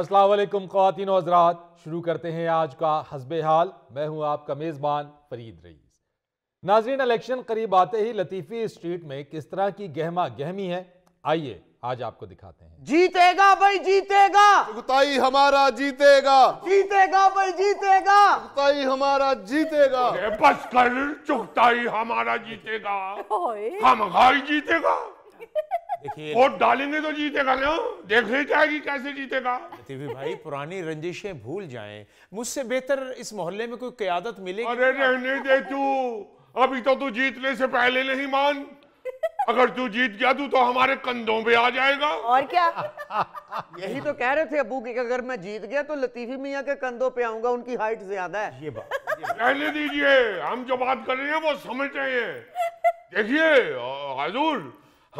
असलम ख़वान हजरात शुरू करते हैं आज का हसब हाल मैं हूं आपका मेज़बान फरीद रईस नाजरीन इलेक्शन करीब आते ही लतीफ़ी स्ट्रीट में किस तरह की गहमा गहमी है आइए आज आपको दिखाते हैं जीतेगा भाई जीतेगा चुगताई हमारा जीतेगा जीतेगा भाई जीतेगा हमारा जीतेगा बस कर चुकताई हमारा जीतेगा हम घाई जीतेगा वोट डालेंगे तो जीतेगा ना देख ही जाएगी कैसे जीतेगा लतीफी भाई पुरानी रंजिशें भूल जाएं मुझसे बेहतर इस मोहल्ले में कोई क्यादत मिलेगी अरे रहने दे तू अभी तो तू जीतने से पहले नहीं मान अगर तू जीत गया तू तो हमारे कंधों पे आ जाएगा और क्या यही तो कह रहे थे अबू की अगर मैं जीत गया तो लतीफी मियाँ के कंधों पे आऊंगा उनकी हाइट ज्यादा है ये बात कहने दीजिए हम जो बात कर रहे हैं वो समझ रहे हैं देखिए हजूर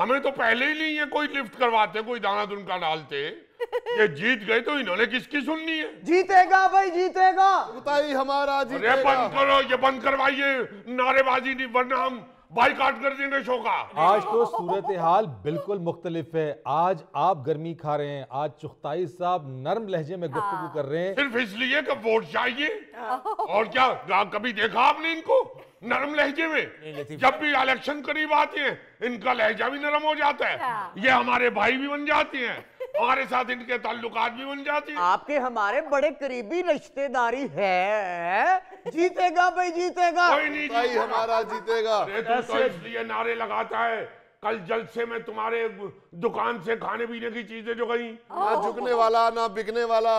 हमें तो पहले ही नहीं है कोई लिफ्ट करवाते कोई दाना दुनका डालते ये जीत गए तो इन्होंने किसकी सुननी है जीतेगा भाई जीतेगा तो बताइए हमारा जीतेगा अरे बंद करो ये बंद करवाइए नारेबाजी नहीं वरना हम काट कर देंगे शो का आज तो सूरत हाल बिल्कुल मुख्तलिफ है आज आप गर्मी खा रहे हैं आज चुख्ताई साहब नर्म लहजे में गुफ्तगु हाँ। कर रहे हैं सिर्फ इसलिए कि वोट चाहिए हाँ। और क्या कभी देखा आपने इनको नरम लहजे में जब भी इलेक्शन करीब आते हैं इनका लहजा भी नरम हो जाता है हाँ। ये हमारे भाई भी बन जाते हैं हमारे साथ इनके ताल्लुकात भी बन जाते हैं आपके हमारे बड़े करीबी रिश्तेदारी है जीतेगा भाई जीतेगा कोई नहीं भाई हमारा जीतेगा तो इसलिए नारे लगाता है कल से मैं तुम्हारे दुकान से खाने पीने की चीजें जो गई ना झुकने वाला ना बिकने वाला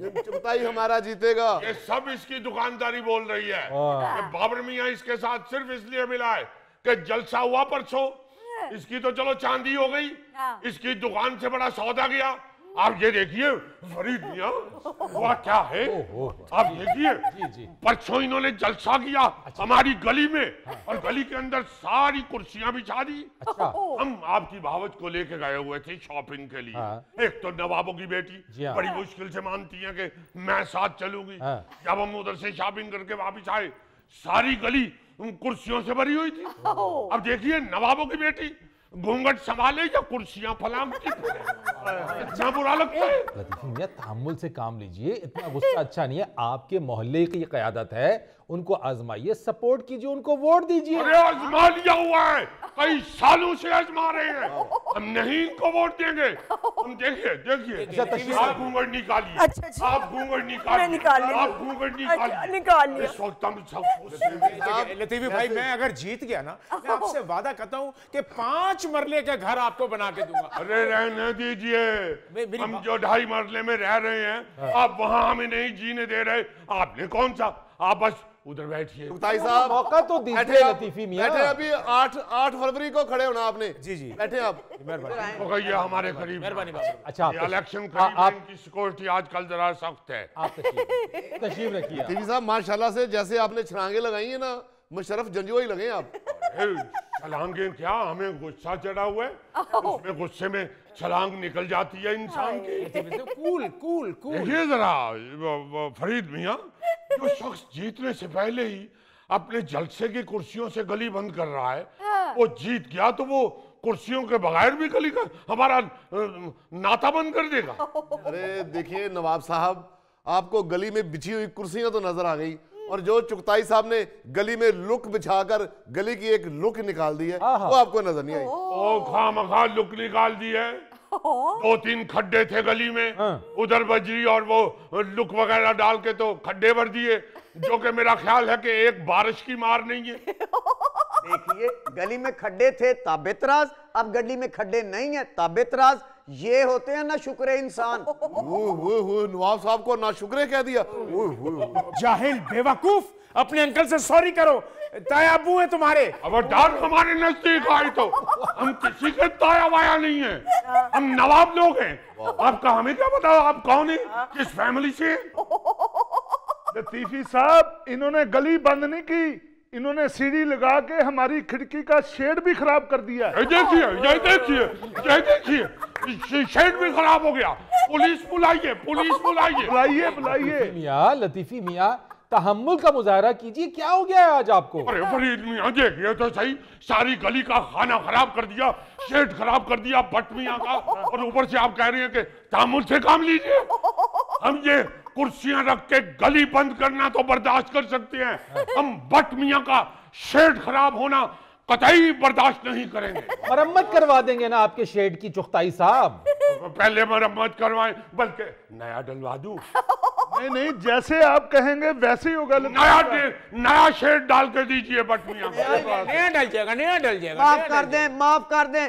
ये चुपता ही हमारा जीतेगा ये सब इसकी दुकानदारी बोल रही है बाबर मिया इसके साथ सिर्फ इसलिए मिला है कि जलसा हुआ परसों हाँ। इसकी तो चलो चांदी हो गई हाँ। इसकी दुकान से बड़ा सौदा गया आप ये देखिए फरीद मिया हुआ क्या है आप देखिए परसों इन्होंने जलसा किया अच्छा। हमारी गली में हाँ। और गली के अंदर सारी कुर्सियां बिछा दी अच्छा। हम आपकी भावच को लेके गए हुए थे शॉपिंग के लिए हाँ। एक तो नवाबों की बेटी हाँ। बड़ी मुश्किल से मानती है कि मैं साथ चलूंगी हाँ। जब हम उधर से शॉपिंग करके वापिस आए सारी गली कुर्सियों से भरी हुई थी अब देखिए नवाबों की बेटी घूंघट संभाले या कुर्सियां फलाम की लतीफ़ी मियाँ तामुल से काम लीजिए इतना गुस्सा अच्छा नहीं है आपके मोहल्ले की क्यादत है उनको आजमाइए सपोर्ट कीजिए उनको वोट दीजिए अरे आजमा लिया हुआ है कई सालों से आजमा रहे हैं हम नहीं इनको वोट देंगे हम देखिए देखिए अच्छा, अच्छा, अच्छा। आप घूंघट निकालिए आप घूंघट निकालिए आप घूंघट निकालिए निकालिए भाई मैं अगर जीत गया ना मैं आपसे वादा करता हूँ कि पांच मरले का घर आपको बना के दूंगा अरे रहने दीजिए हम जो ढाई मरले में रह रहे हैं हाँ। आप वहाँ हमें नहीं जीने दे रहे आपने कौन सा आप बस उधर बैठिए तो साहब मौका तो दीजिए लतीफी मियां बैठे अभी आठ आठ फरवरी को खड़े होना आपने जी जी बैठे आप मेहरबानी तो हमारे करीब मेहरबानी अच्छा इलेक्शन आपकी सिक्योरिटी आजकल जरा सख्त है आप तशरीफ रखिए साहब माशाल्लाह से जैसे आपने छलांगे लगाई है ना मुशरफ जंजुई लगे आप छलांग क्या हमें गुस्सा चढ़ा हुआ है गुस्से में छलांग निकल जाती है इंसान की तो कूल कूल कूल ये जरा फरीद मिया जो शख्स जीतने से पहले ही अपने जलसे की कुर्सियों से गली बंद कर रहा है हाँ। वो जीत गया तो वो कुर्सियों के बगैर भी गली का हमारा नाता बंद कर देगा अरे देखिए नवाब साहब आपको गली में बिछी हुई कुर्सियां तो नजर आ गई और जो चुगताई साहब ने गली में लुक बिछाकर गली की एक लुक निकाल दी है वो आपको नजर नहीं आई ओ खाम लुक निकाल दी है दो तीन खड्डे थे गली में हाँ। उधर बजरी और वो लुक वगैरह डाल के तो खड्डे भर दिए जो कि मेरा ख्याल है कि एक बारिश की मार नहीं है देखिए गली में खड्डे थे तब अब गली में खड्डे नहीं है तब ये होते हैं ना शुक्र इंसान नवाब साहब को ना शुक्र कह दिया जाहिल बेवकूफ अपने अंकल से सॉरी करो ताया अबू है तुम्हारे अब डाल हमारे नजदीक आए तो हम किसी के ताया वाया नहीं है हम नवाब लोग हैं आपका हमें क्या बताओ आप कौन है किस फैमिली से लतीफी साहब इन्होंने गली बंद नहीं की इन्होंने सीढ़ी लगा के हमारी खिड़की का शेड भी खराब कर दिया है देखिए ये देखिए ये देखिए शेड भी खराब हो गया पुलिस बुलाइए पुलिस बुलाइए बुलाइए बुलाइए मियाँ लतीफी मियाँ तहमुल का मुजाहरा कीजिए क्या हो गया है आज आपको अरे फरीद मियाँ देखिए तो सही सारी गली का खाना खराब कर दिया शेड खराब कर दिया बट मियाँ का और ऊपर से आप कह रहे हैं कि तहमुल से काम लीजिए हम ये कुर्सियां रख के गली बंद करना तो बर्दाश्त कर सकते हैं हाँ। हम बट मिया का शेड खराब होना कतई बर्दाश्त नहीं करेंगे मरम्मत करवा देंगे ना आपके शेड की चुखताई साहब पहले मरम्मत करवाएं बल्कि नया डलवा दू नहीं नहीं जैसे आप कहेंगे वैसे ही होगा नया नया शेड डाल के दीजिए बट मिया नया डल जाएगा नया डल जाएगा माफ कर दें माफ कर दें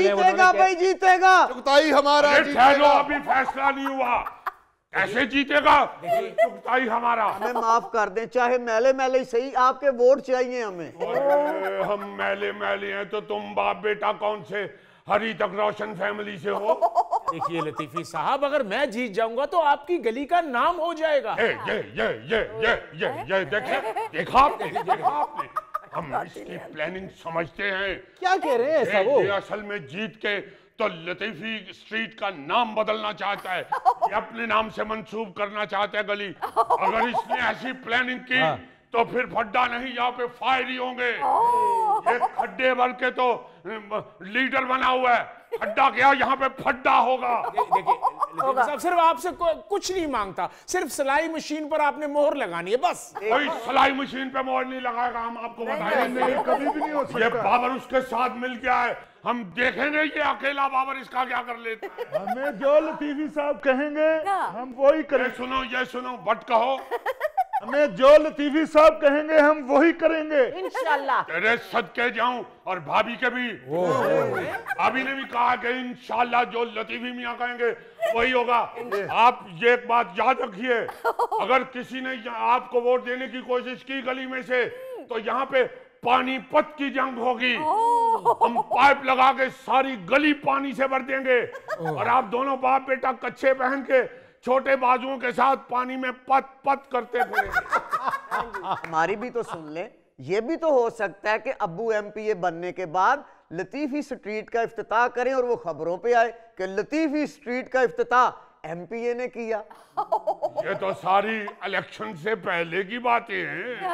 जीतेगा भाई जीतेगा हमारा अभी फैसला नहीं हुआ कैसे जीतेगा चुकता ही हमारा हमें माफ कर दें चाहे मैले मैले ही सही आपके वोट चाहिए हमें हम मैले मैले हैं तो तुम बाप बेटा कौन से हरी तक रोशन फैमिली से हो देखिए लतीफी साहब अगर मैं जीत जाऊंगा तो आपकी गली का नाम हो जाएगा ए, ये ये ये ये ये ये देखे देखा आपने देखा आपने हम इसकी प्लानिंग समझते हैं क्या कह रहे हैं ऐसा वो असल में जीत के तो लतीफी स्ट्रीट का नाम बदलना चाहता है ये अपने नाम से मंसूब करना चाहता है गली अगर इसने ऐसी प्लानिंग की हाँ। तो फिर फड्डा नहीं यहाँ पे फायर ही होंगे ये खड्डे भर के तो लीडर बना हुआ है फड्डा क्या यहाँ पे फड्डा होगा देखिए सिर्फ आपसे कुछ नहीं मांगता सिर्फ सिलाई मशीन पर आपने मोहर लगानी है बस कोई सिलाई मशीन पे मोहर नहीं लगाएगा हम आपको बताएंगे नहीं, कभी भी नहीं हो सकता ये बाबर उसके साथ मिल गया है हम देखेंगे ये अकेला बाबर इसका क्या कर लेता है हमें जो लतीफी साहब कहेंगे हम वही करेंगे सुनो ये सुनो बट कहो हमें जो लतीफी साहब कहेंगे हम वही करेंगे इंशाल्लाह तेरे के जाऊं और भाभी के भी भाभी ने भी कहा कि इंशाल्लाह जो लतीफी मियां कहेंगे वही होगा आप ये एक बात याद रखिए अगर किसी ने आपको वोट देने की कोशिश की गली में से हम्म। तो यहाँ पे पानीपत की जंग होगी हम पाइप लगा के सारी गली पानी से भर देंगे और आप दोनों बाप बेटा कच्चे पहन के छोटे बाजुओं के साथ पानी में पत पत करते फिरेंगे हाँ हमारी भी तो सुन ले ये भी तो हो सकता है कि अबू एमपीए बनने के बाद लतीफ़ी स्ट्रीट का अफ्ताह करें और वो खबरों पे आए कि लतीफ़ी स्ट्रीट का अफ्ताह एमपीए ने किया ये तो सारी इलेक्शन से पहले की बातें हैं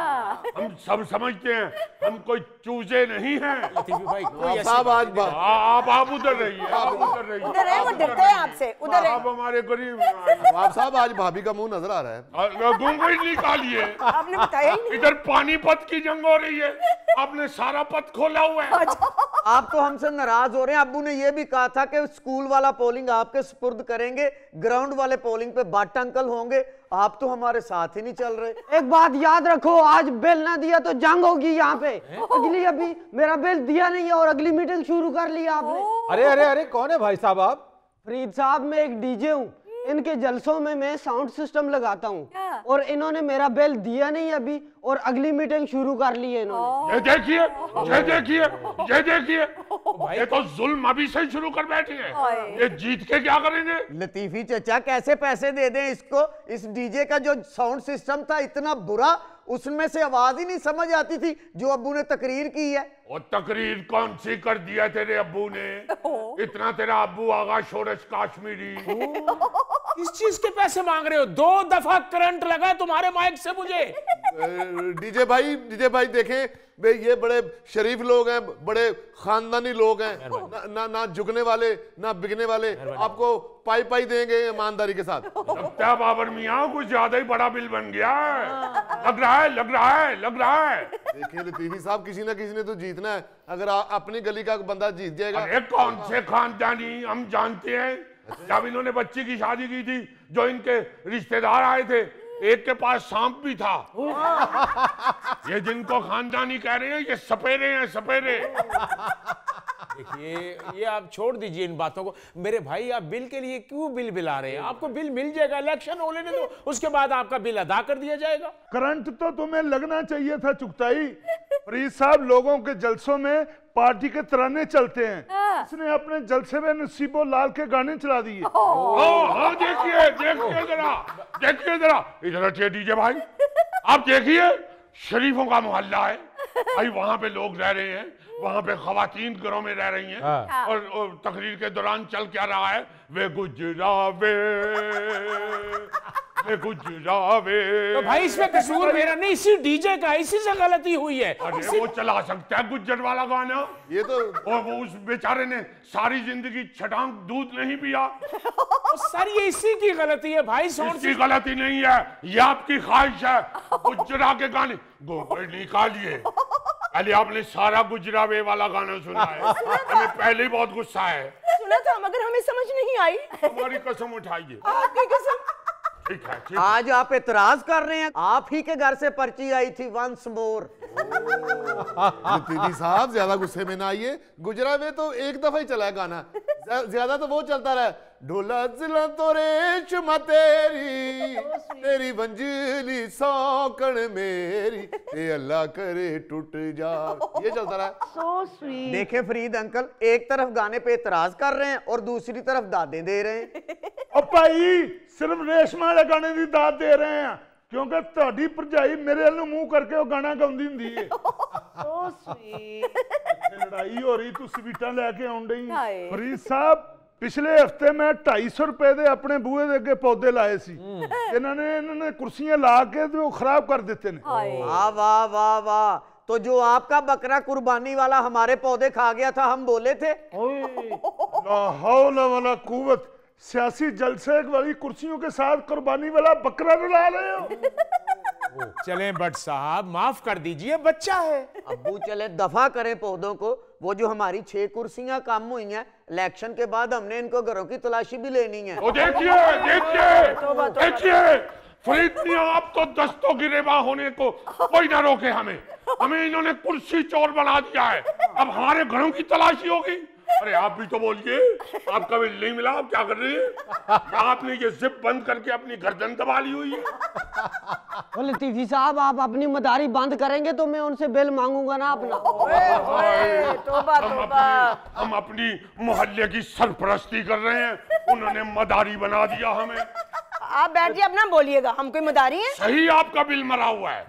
हम सब समझते हैं हम कोई चूजे नहीं हैं हाँ, साहब आज बात हाँ, आप आप उधर रहिए आप उधर रहिए उधर है वो डरते हैं आपसे उधर आप हमारे गरीब आप साहब आज भाभी का मुंह नजर आ रहा है गूंगो निकालिए आपने बताया ही इधर पानीपत की जंग हो रही है आपने सारा पथ खोला हुआ है अच्छा। आप तो हमसे नाराज हो रहे हैं अबू ने यह भी कहा था कि स्कूल वाला पोलिंग आपके सुपुर्द करेंगे ग्राउंड वाले पोलिंग पे बाट अंकल होंगे आप तो हमारे साथ ही नहीं चल रहे एक बात याद रखो आज बेल ना दिया तो जंग होगी यहाँ पे अगली अभी मेरा बेल दिया नहीं है और अगली मीटिंग शुरू कर ली आपने अरे अरे अरे कौन है भाई साहब आप फरीद साहब मैं एक डीजे हूँ इनके जलसों में मैं साउंड सिस्टम लगाता हूँ और इन्होंने मेरा बेल दिया नहीं अभी और अगली मीटिंग शुरू कर ली है इन्होंने देखिए देखिए देखिए ये तो जुल्म अभी से शुरू कर ये जीत के क्या करेंगे लतीफी चचा कैसे पैसे दे दें इसको इस डीजे का जो साउंड सिस्टम था इतना बुरा उसमें से आवाज ही नहीं समझ आती थी जो अबू ने तकरीर की है और तकरीर कौन सी कर दिया तेरे अबू ने इतना तेरा अबू आगा शोरश काश्मीरी इस चीज के पैसे मांग रहे हो दो दफा करंट लगा तुम्हारे माइक से मुझे डीजे भाई डीजे भाई देखें भाई ये बड़े शरीफ लोग हैं बड़े खानदानी लोग हैं ना ना झुकने वाले ना बिकने वाले आपको पाई पाई देंगे ईमानदारी के साथ क्या बाबर मिया कुछ ज्यादा ही बड़ा बिल बन गया है हाँ। लग रहा है लग रहा है लग रहा है देखिए लतीफी साहब किसी ना किसी ने तो जीतना है अगर आ, अपनी गली का बंदा जीत जाएगा एक कौन से खानदानी हम जानते हैं जब इन्होंने बच्ची की शादी की थी जो इनके रिश्तेदार आए थे एक के पास सांप भी था ये जिनको खानदानी कह रहे हैं ये सपेरे हैं सपेरे ये ये आप छोड़ दीजिए इन बातों को मेरे भाई आप बिल के लिए क्यों बिल बिला रहे हैं आपको बिल मिल जाएगा इलेक्शन हो लेने दो उसके बाद आपका बिल अदा कर दिया जाएगा करंट तो तुम्हें लगना चाहिए था चुकताई फरीद साहब लोगों के जलसों में पार्टी के तराने चलते हैं हाँ। इसने अपने जलसे में नसीबो लाल के गाने चला दिए हाँ, देखिए देखिए जरा देखिए जरा इधर डीजे भाई आप देखिए शरीफों का मोहल्ला है भाई वहाँ पे लोग रह रहे हैं वहाँ पे खातन घरों में रह रही हैं हाँ। और, और तकरीर के दौरान चल क्या रहा है वे गुजरा वे में कुछ जावे तो भाई इसमें कसूर मेरा नहीं इसी डीजे का इसी से गलती हुई है अरे वो चला सकता है गुज्जर वाला गाना ये तो और वो उस बेचारे ने सारी जिंदगी छटांग दूध नहीं पिया तो सर ये इसी की गलती है भाई सोच की गलती नहीं है ये आपकी ख्वाहिश है गुजरा के गाने गोबर निकालिए अली आपने सारा गुजरावे वाला गाना सुना है हमें पहले ही बहुत गुस्सा है सुना था मगर हमें समझ नहीं आई हमारी कसम उठाइए आपकी कसम ठीक है ठीक आज आप इतराज कर रहे हैं आप ही के घर से पर्ची आई थी वंस मोर साहब ज्यादा गुस्से में ना आइए गुजरा में तो एक दफा ही चला है गाना ज्यादा तो वो चलता रहा ढोला जिला तो रेशमा तेरी तेरी बंजली सौकण मेरी ए अल्लाह करे टूट जा ये चलता रहा सो स्वीट देखे फरीद अंकल एक तरफ गाने पे इतराज कर रहे हैं और दूसरी तरफ दादे दे रहे हैं और भाई सिर्फ रेशमा वाले गाने की दाद दे रहे हैं ਕਿਉਂਕਿ ਤੁਹਾਡੀ ਭਰਜਾਈ ਮੇਰੇ ਵੱਲ ਨੂੰ ਮੂੰਹ ਕਰਕੇ ਉਹ ਗਾਣਾ ਗਾਉਂਦੀ ਹੁੰਦੀ ਏ ਉਹ ਸਵੀਟ oh, ਲੜਾਈ ਹੋ ਰਹੀ ਤੂੰ ਸਵੀਟਾਂ ਲੈ ਕੇ ਆਉਣ ਡਈ ਫਰੀਦ ਸਾਹਿਬ ਪਿਛਲੇ ਹਫਤੇ ਮੈਂ 250 ਰੁਪਏ ਦੇ ਆਪਣੇ ਬੂਹੇ ਦੇ ਅੱਗੇ ਪੌਦੇ ਲਾਏ ਸੀ ਇਹਨਾਂ ਨੇ ਇਹਨਾਂ ਨੇ ਕੁਰਸੀਆਂ ਲਾ ਕੇ ਤੇ ਉਹ ਖਰਾਬ ਕਰ ਦਿੱਤੇ ਨੇ ਹਾਏ ਵਾ ਵਾ ਵਾ ਤੋ तो जो आपका बकरा कुर्बानी वाला हमारे पौधे खा गया था हम बोले थे ਓਏ ਲਾ ਹੌਲ ਵਲਾ ਕੂਵਤ सियासी जलसे वाली कुर्सियों के साथ कुर्बानी वाला बकरा रुला रहे हो चलें बट साहब माफ कर दीजिए बच्चा है अबू चले दफा करें पौधों को वो जो हमारी छह कुर्सियां काम हुई हैं इलेक्शन के बाद हमने इनको घरों की तलाशी भी लेनी है ओ देखिए देखिए देखिए फरीद मियां आप तो दस्तों गिरेबा होने को कोई ना रोके हमें हमें इन्होंने कुर्सी चोर बना दिया है अब हमारे घरों की तलाशी होगी अरे आप भी तो बोलिए आपका बिल नहीं मिला आप क्या कर रही है आपने ये जिप बंद करके अपनी गर्दन दबा ली हुई है तो साहब आप अपनी मदारी बंद करेंगे तो मैं उनसे बिल मांगूंगा ना अपना हम अपनी मोहल्ले की सरपरस्ती कर रहे हैं उन्होंने मदारी बना दिया हमें आप बैठिए अब ना बोलिएगा हम कोई मदारी हैं सही आपका बिल मरा हुआ है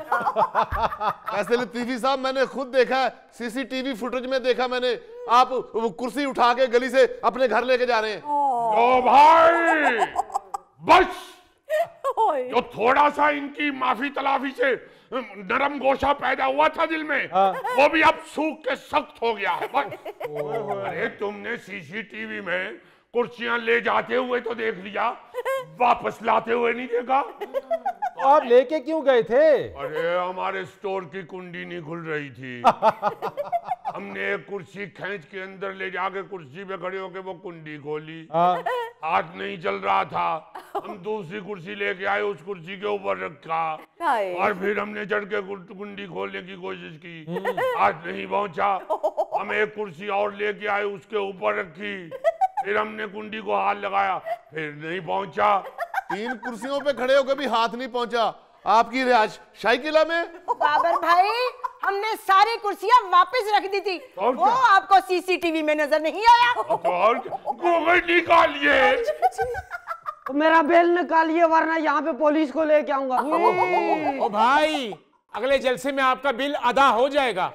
ऐसे लतीफी तो साहब मैंने खुद देखा है सीसीटीवी फुटेज में देखा मैंने आप वो कुर्सी उठा के गली से अपने घर लेके जा रहे हैं ओ भाई बस जो थोड़ा सा इनकी माफी तलाफी से नरम गोशा पैदा हुआ था दिल में हाँ। वो भी अब सूख के सख्त हो गया है अरे तुमने सीसीटीवी में कुर्सियां ले जाते हुए तो देख लिया वापस लाते हुए नहीं देखा तो आप लेके क्यों गए थे अरे हमारे स्टोर की कुंडी नहीं खुल रही थी हमने एक कुर्सी खेच के अंदर ले जाके कुर्सी पे खड़े होके वो कुंडी खोली हाँ। हाथ नहीं चल रहा था हम दूसरी कुर्सी लेके आए उस कुर्सी के ऊपर रखा और फिर हमने चढ़ के कुंडी खोलने की कोशिश की हम्म। हाथ नहीं पहुंचा हम एक कुर्सी और लेके आए उसके ऊपर रखी फिर हमने कुंडी को हाथ लगाया फिर नहीं पहुंचा तीन कुर्सियों पे खड़े होकर भी हाथ नहीं पहुंचा आपकी रिहाज शाही किला में बाबर भाई हमने सारी कुर्सियां वापस रख दी थी वो आपको सीसीटीवी में नजर नहीं आया अच्छा, और निकालिए तो मेरा बेल निकालिए वरना यहाँ पे पुलिस को लेके आऊंगा हम्म। ओ भाई अगले जलसे में आपका बिल अदा हो जाएगा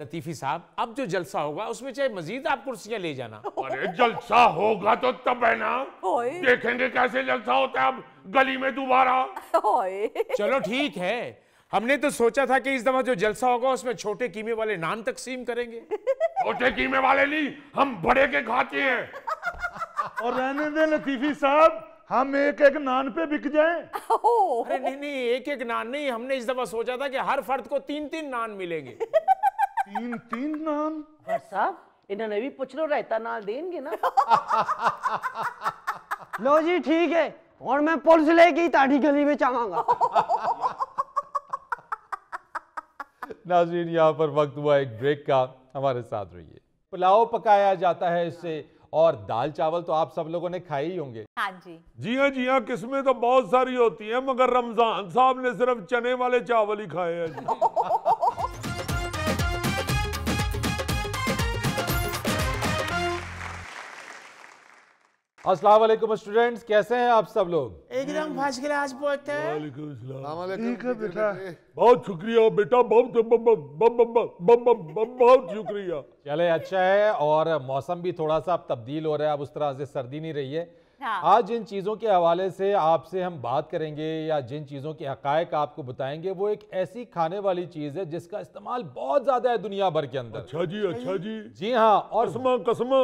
लतीफी साहब अब जो जलसा होगा उसमें चाहे मजीद आप कुर्सियां ले जाना अरे जलसा होगा तो तब है ना देखेंगे कैसे जलसा होता है अब गली में दोबारा चलो ठीक है हमने तो सोचा था कि इस दफा जो जलसा होगा उसमें छोटे कीमे वाले नान तकसीम करेंगे छोटे कीमे वाले नहीं हम बड़े के खाते हैं और रहने दे लतीफी साहब हम एक एक नान पे बिक जाए अरे नहीं नहीं एक एक नान नहीं हमने इस दफा सोचा था कि हर फर्द को तीन तीन नान मिलेंगे तीन तीन नान हाँ साहब इन्होंने भी पूछ लो रायता नाल देंगे ना लो जी ठीक है और मैं पुलिस लेके ताड़ी गली में चाहूंगा नाजरीन यहाँ पर वक्त हुआ एक ब्रेक का हमारे साथ रहिए पुलाव पकाया जाता है इससे और दाल चावल तो आप सब लोगों ने खाए ही होंगे हाँ जी जी हाँ जी हाँ किस्में तो बहुत सारी होती है मगर रमजान साहब ने सिर्फ चने वाले चावल ही खाए हैं अस्सलाम वालेकुम स्टूडेंट्स कैसे हैं आप सब लोग एकदम फर्स्ट क्लास पहुंचते बहुत शुक्रिया बेटा बहुत शुक्रिया चले अच्छा है और मौसम भी थोड़ा सा अब तब्दील हो रहा है अब उस तरह से सर्दी नहीं रही है आज जिन चीज़ों के हवाले से आपसे हम बात करेंगे या जिन चीज़ों के हकायक आपको बताएंगे वो एक ऐसी खाने वाली चीज़ है जिसका इस्तेमाल बहुत ज़्यादा है दुनिया भर के अंदर अच्छा जी अच्छा जी जी हाँ और कसमा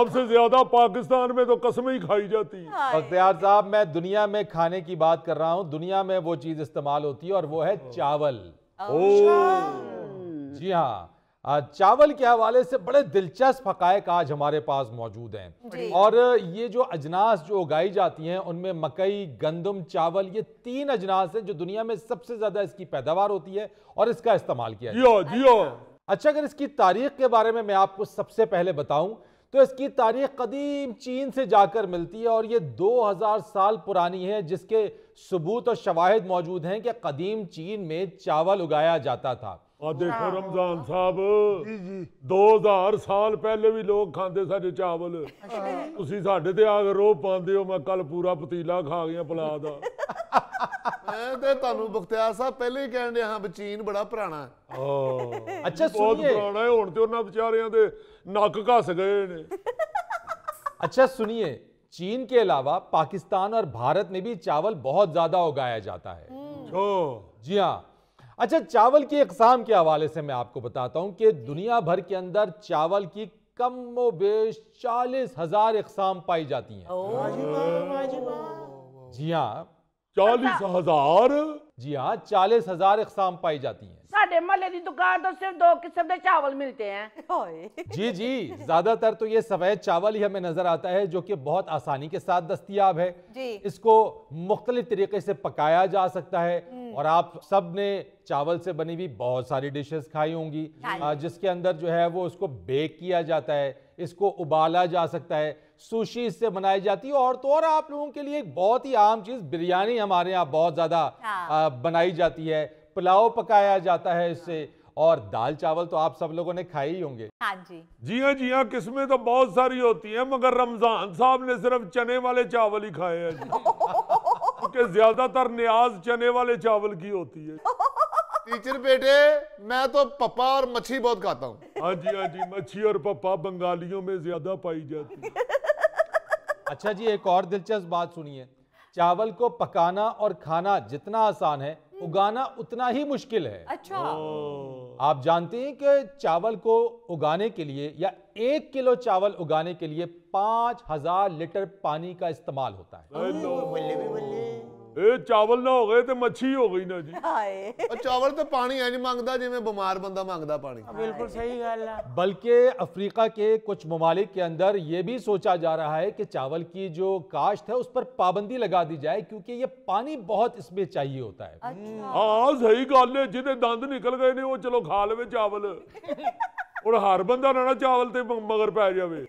अब से ज्यादा पाकिस्तान में तो कसम ही खाई जाती है अख्तियार साहब मैं दुनिया में खाने की बात कर रहा हूँ दुनिया में वो चीज इस्तेमाल होती है और वो है चावल ओ जी हाँ चावल के हवाले से बड़े दिलचस्प हकायक आज हमारे पास मौजूद हैं और ये जो अजनास जो उगाई जाती हैं उनमें मकई गंदम चावल ये तीन अजनास हैं जो दुनिया में सबसे ज़्यादा इसकी पैदावार होती है और इसका इस्तेमाल किया जाता हाँ, अच्छा। है हाँ। अच्छा अगर इसकी तारीख के बारे में मैं आपको सबसे पहले बताऊं तो इसकी तारीख कदीम चीन से जाकर मिलती है और ये 2000 साल पुरानी है जिसके सबूत और शवाहद मौजूद हैं कि कदीम चीन में चावल उगाया जाता था ਆ ਦੇਖੋ ਰਮਜ਼ਾਨ ਸਾਹਿਬ ਜੀ ਜੀ 2000 ਸਾਲ ਪਹਿਲੇ ਵੀ ਲੋਕ ਖਾਂਦੇ ਸਾਡੇ ਚਾਵਲ ਤੁਸੀਂ ਸਾਡੇ ਤੇ ਆ ਰੋਹ ਪਾਉਂਦੇ ਹੋ ਮੈਂ ਕੱਲ ਪੂਰਾ ਪਤੀਲਾ ਖਾ ਗਿਆ ਪਲਾ ਦਾ ਮੈਂ ਤੇ ਤੁਹਾਨੂੰ ਬਖਤਿਆਰ ਸਾਹਿਬ ਪਹਿਲੇ ਹੀ ਕਹਿਣ ਡਿਆ ਹਾਂ ਵੀ ਚੀਨ ਬੜਾ ਪੁਰਾਣਾ ਹੈ ਹਾਂ ਅੱਛਾ ਸੁਣੀਏ ਬਹੁਤ ਪੁਰਾਣਾ ਹੈ ਹੁਣ ਤੇ ਉਹਨਾਂ ਵਿਚਾਰਿਆਂ ਦੇ ਨੱਕ ਘਸ ਗਏ ਨੇ अच्छा सुनिए चीन के अलावा पाकिस्तान और भारत में भी चावल बहुत ज्यादा उगाया जाता है जी हाँ अच्छा चावल की अकसाम के हवाले से मैं आपको बताता हूं कि दुनिया भर के अंदर चावल की कम बेश चालीस हजार अकसाम पाई जाती हैं जी हाँ चालीस अच्छा। हजार जी हाँ चालीस हजार अकसाम पाई जाती हैं साढ़े महल की दुकान तो सिर्फ दो किस्म के चावल मिलते हैं जी जी ज्यादातर तो ये सफेद चावल ही हमें नजर आता है जो कि बहुत आसानी के साथ दस्तियाब है जी। इसको मुख्तलिफ तरीके से पकाया जा सकता है हम्म। और आप सब ने चावल से बनी हुई बहुत सारी डिशेस खाई होंगी हाँ जिसके अंदर जो है वो उसको बेक किया जाता है इसको उबाला जा सकता है सुशी इससे बनाई जाती है और तो और आप लोगों के लिए एक बहुत ही आम चीज़ बिरयानी हमारे यहाँ बहुत ज़्यादा हाँ। बनाई जाती है पुलाव पकाया जाता है इससे हाँ। और दाल चावल तो आप सब लोगों ने खाए ही होंगे हाँ जी जी हाँ जी हाँ किस्में तो बहुत सारी होती हैं मगर रमजान साहब ने सिर्फ चने वाले चावल ही खाए हैं जी क्योंकि ज्यादातर न्याज चने वाले चावल की होती है टीचर बेटे मैं तो पप्पा और मच्छी बहुत खाता हूँ हाँ जी हाँ जी मच्छी और पप्पा बंगालियों में ज्यादा पाई जाती है अच्छा जी एक और दिलचस्प बात सुनिए चावल को पकाना और खाना जितना आसान है उगाना उतना ही मुश्किल है अच्छा हाँ। आप जानते हैं कि चावल को उगाने के लिए या एक किलो चावल उगाने के लिए पांच हजार लीटर पानी का इस्तेमाल होता है बल्ले बल्ले। चावल ना हो गए तो मच्छी हो गई ना जी चावल तो पानी है मांगता जिम्मे बीमार बंद मांगता पानी बिल्कुल सही गल बल्कि अफ्रीका के कुछ ममालिक के अंदर ये भी सोचा जा रहा है कि चावल की जो काश्त है उस पर पाबंदी लगा दी जाए क्योंकि ये पानी बहुत इसमें चाहिए होता है हाँ सही गल है जिन्हें दंद निकल गए ने चलो खा ले चावल और हर बंदा ना चावल मगर पै जाए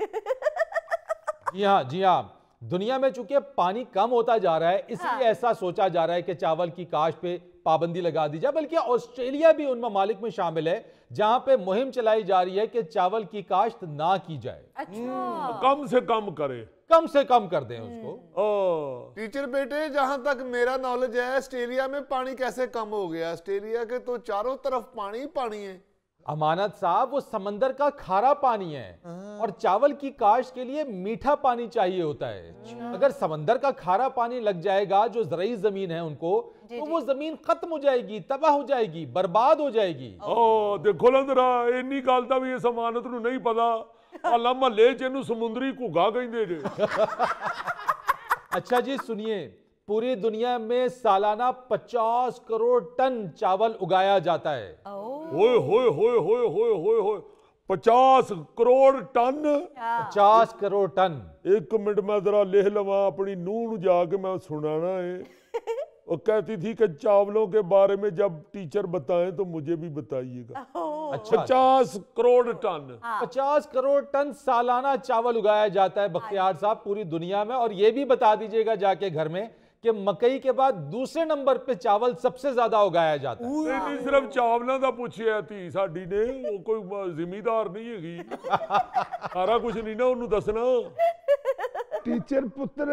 जी हाँ जी हाँ दुनिया में चूंकि पानी कम होता जा रहा है इसलिए हाँ। ऐसा सोचा जा रहा है कि चावल की काश्त पे पाबंदी लगा दी जाए बल्कि ऑस्ट्रेलिया भी उन ममालिक में शामिल है जहां पे मुहिम चलाई जा रही है कि चावल की काश्त ना की जाए अच्छा। हम्म, कम से कम करे कम से कम कर दें उसको ओ टीचर बेटे जहां तक मेरा नॉलेज है ऑस्ट्रेलिया में पानी कैसे कम हो गया ऑस्ट्रेलिया के तो चारों तरफ पानी पानी है अमानत साहब वो समंदर का खारा पानी है हाँ। और चावल की काश के लिए मीठा पानी चाहिए होता है अच्छा। अगर समंदर का खारा पानी लग जाएगा जो जरई जमीन है उनको तो वो जमीन खत्म हो जाएगी तबाह हो जाएगी बर्बाद हो जाएगी ओ देखो लंदरा इन्नी गल भी इस अमानत ਨੂੰ ਨਹੀਂ ਪਤਾ ਆ ਲਾਮਾ ਲੈ ਜੇ ਨੂੰ ਸਮੁੰਦਰੀ ਘੁਗਾ ਕਹਿੰਦੇ पूरी दुनिया में सालाना 50 करोड़ टन चावल उगाया जाता है होए होए होए होए होए होए होए पचास करोड़ टन पचास करोड़ टन एक मिनट में जरा ले लवा अपनी नूह जाके मैं सुनाना है और कहती थी कि चावलों के बारे में जब टीचर बताएं तो मुझे भी बताइएगा अच्छा पचास करोड़ टन हाँ। पचास करोड़ टन सालाना चावल उगाया जाता है बख्तियार हाँ। साहब पूरी दुनिया में और ये भी बता दीजिएगा जाके घर में कि मकई के बाद दूसरे नंबर पे चावल सबसे ज्यादा उगाया जाता है नहीं, नहीं सिर्फ चावलों का पूछा थी साड़ी ने वो कोई जिम्मेदार नहीं है सारा कुछ नहीं ना उन्होंने दसना टीचर पुत्र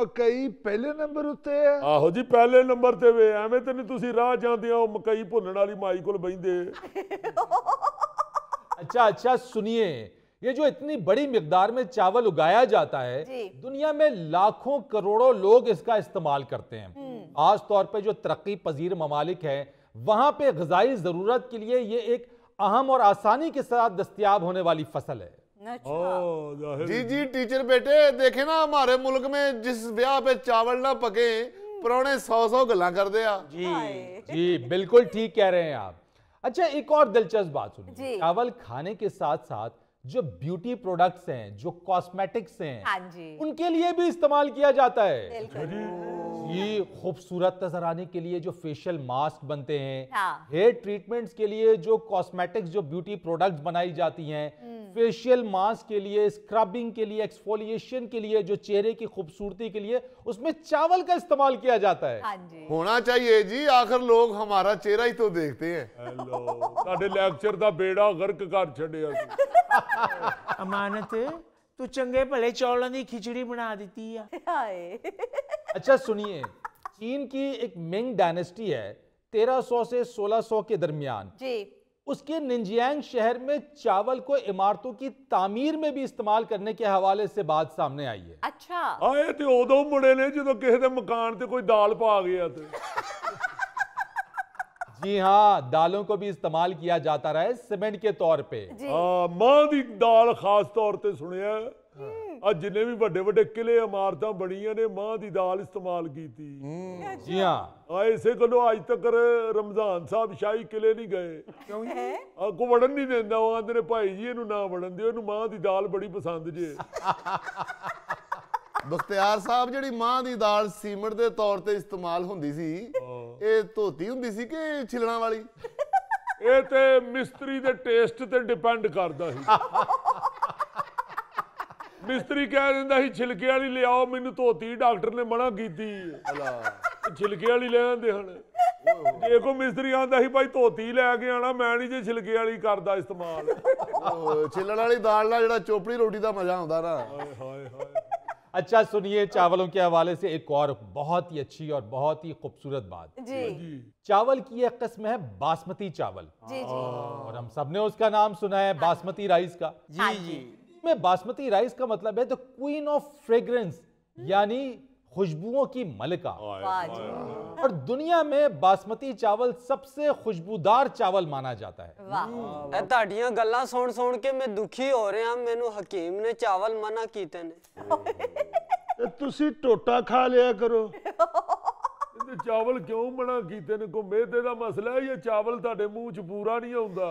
मकई पहले नंबर उत्ते है आहो जी पहले नंबर ते वे एवं तो नहीं तुम राह जाते हो मकई भुनने वाली माई को बहते अच्छा अच्छा सुनिए ये जो इतनी बड़ी मिकदार में चावल उगाया जाता है दुनिया में लाखों करोड़ों लोग इसका इस्तेमाल करते हैं आज हम्म। तौर पे जो तरक्की पजीर ममालिक हैं वहां पे गजाई ज़रूरत के लिए ये एक अहम और आसानी के साथ दस्तियाब होने वाली फसल है अच्छा। जी जी टीचर बेटे देखे ना हमारे मुल्क में जिस ब्याह पे चावल ना पके हम्म। पुराने सौ सौ गला कर दिया जी जी बिल्कुल ठीक कह रहे हैं आप अच्छा एक और दिलचस्प बात सुनिए चावल खाने के साथ साथ जो ब्यूटी प्रोडक्ट्स हैं जो कॉस्मेटिक्स हैं हाँ जी उनके लिए भी इस्तेमाल किया जाता है ये खूबसूरत नजर आने के लिए जो फेशियल मास्क बनते हैं हेयर हाँ। ट्रीटमेंट्स के लिए जो कॉस्मेटिक्स जो ब्यूटी प्रोडक्ट्स बनाई जाती हैं हम्म। फेशियल मास्क के लिए स्क्रबिंग के लिए एक्सफोलिएशन के लिए जो चेहरे की खूबसूरती के लिए उसमें चावल का इस्तेमाल किया जाता है हाँ जी। होना चाहिए जी आखिर लोग हमारा चेहरा ही तो देखते हैं लेक्चर का बेड़ा गर्क कर अमानत तू चंगे भले चौलों की खिचड़ी बना देती है अच्छा सुनिए चीन की एक मिंग डायनेस्टी है 1300 से 1600 के दरमियान जी उसके निंजियांग शहर में चावल को इमारतों की तामीर में भी इस्तेमाल करने के हवाले से बात सामने आई है अच्छा आए थे उदो मुड़े ने जो किसी मकान से कोई दाल पा गया थे जी हाँ दालों को भी इस्तेमाल किया जाता रहा है सीमेंट के तौर पे हाँ, मां की दाल खास तौर पर सुनिया ਆ ਜਿੰਨੇ ਵੀ ਵੱਡੇ ਵੱਡੇ ਕਿਲੇ ਇਮਾਰਤਾਂ ਬਣੀਆਂ ਨੇ ਮਾਂ ਦੀ ਦਾਲ ਇਸਤੇਮਾਲ ਕੀਤੀ ਜੀ ਹਾਂ ਆ ਇਸੇ ਗੱਲੋਂ ਅੱਜ ਤੱਕ ਰਮਜ਼ਾਨ ਸਾਹਿਬ ਸ਼ਾਹੀ ਕਿਲੇ ਨਹੀਂ ਗਏ ਕਿਉਂ ਹੈ ਆ ਕੋ ਵੜਨ ਨਹੀਂ ਦਿੰਦਾ ਉਹ ਆਂਦੇ ਨੇ ਭਾਈ ਜੀ ਇਹਨੂੰ ਨਾ ਵੜਨ ਦਿਓ ਇਹਨੂੰ ਮਾਂ ਦੀ ਦਾਲ ਬੜੀ ਪਸੰਦ ਜੇ ਬਖਤਿਆਰ ਸਾਹਿਬ ਜਿਹੜੀ ਮਾਂ ਦੀ ਦਾਲ ਸੀਮਟ ਦੇ ਤੌਰ ਤੇ ਇਸਤੇਮਾਲ ਹੁੰਦੀ ਸੀ ਇਹ ਧੋਤੀ ਹੁੰਦੀ ਸੀ ਕਿ ਛਿਲਣਾ ਵਾਲੀ ਇਹ ਤੇ ਮਿਸਤਰੀ ਦੇ ਟੇਸਟ ਤੇ ਡਿਪੈਂਡ ਕਰਦਾ ਸੀ मिस्त्री कह दिता ही छिलके वाली ले आओ मैनू धोती डॉक्टर ने मना की छिलके वाली ले आते हैं के हवाले से एक और बहुत ही अच्छी और बहुत ही खूबसूरत बात चावल की एक किस्म है बासमती चावल और हम सबने उसका नाम सुना है बासमती राइस का में बासमती राइस का मतलब है द क्वीन ऑफ फ्रेग्रेंस यानी खुशबुओं की मलिका और दुनिया में बासमती चावल सबसे खुशबूदार चावल माना जाता है हम्म, ताड़ियां गल्ला सुन सुन के मैं दुखी हो रहा हूं मेनू हकीम ने चावल मना किए ने तुसी टोटा खा लिया करो चावल क्यों मना किए ने को मेदे का मसला है ये चावल ताडे मुंह पूरा नहीं आंदा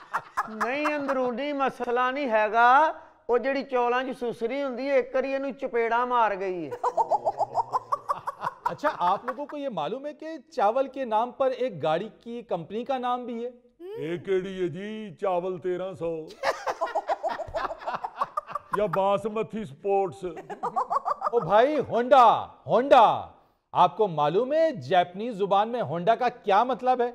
नहीं अंदरूनी मसला नहीं है ਉਹ चौलान ਚੌਲਾਂ 'ਚ ਸੁਸਰੀ ਹੁੰਦੀ ਹੈ चपेड़ा मार गई है अच्छा आप लोगों को ये मालूम है कि चावल के नाम पर एक गाड़ी की कंपनी का नाम भी है एक है जी चावल तेरह सौ या बासमती स्पोर्ट्स ओ भाई होंडा होंडा आपको मालूम है जैपनीज जुबान में होंडा का क्या मतलब है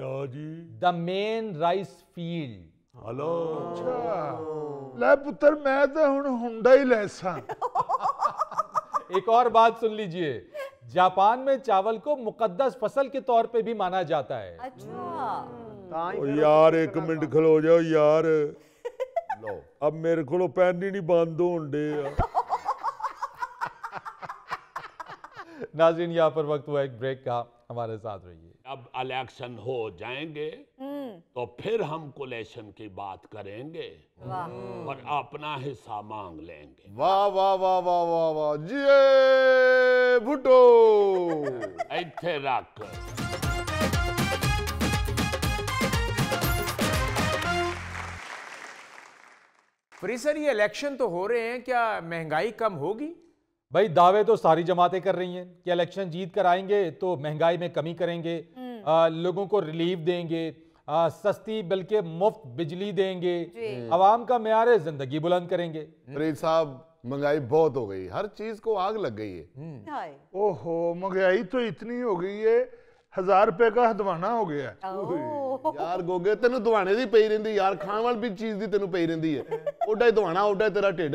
the main rice field hello अच्छा ਲੈ ਪੁੱਤਰ ਮੈਂ ਤਾਂ एक और बात सुन लीजिए जापान में चावल को मुकद्दस फसल के तौर पे भी माना जाता है अच्छा हाँ। यार एक मिनट खलो जाओ यार लो अब मेरे को पैन ही नहीं बंद होंडे नाजरीन यहाँ पर वक्त हुआ एक ब्रेक का हमारे साथ रहिए अब इलेक्शन हो जाएंगे हम्म। तो फिर हम कुलेशन की बात करेंगे और अपना हिस्सा मांग लेंगे वाह वाह वाह वाह वाह वाह जी भुटो इथे रख फ्री सर ये इलेक्शन तो हो रहे हैं क्या महंगाई कम होगी भाई दावे तो सारी जमातें कर रही हैं कि इलेक्शन जीत कर आएंगे तो महंगाई में कमी करेंगे हम्म। आ, लोगों को रिलीफ देंगे आ, सस्ती बल्कि मुफ्त बिजली देंगे हम्म। आवाम का मैार जिंदगी बुलंद करेंगे हम्म। साहब महंगाई बहुत हो गई हर चीज को आग लग गई है ओहो महंगाई तो इतनी हो गई है हजार रुपए का ਹਦਵਾਣਾ हो गया यार गोगे तेन दवाने ਦੀ ਪਈ रही यार ਖਾਣ वाली चीज ਚੀਜ਼ तेन ਤੈਨੂੰ रही है ओडा ही दवाना ओडा तेरा ढिड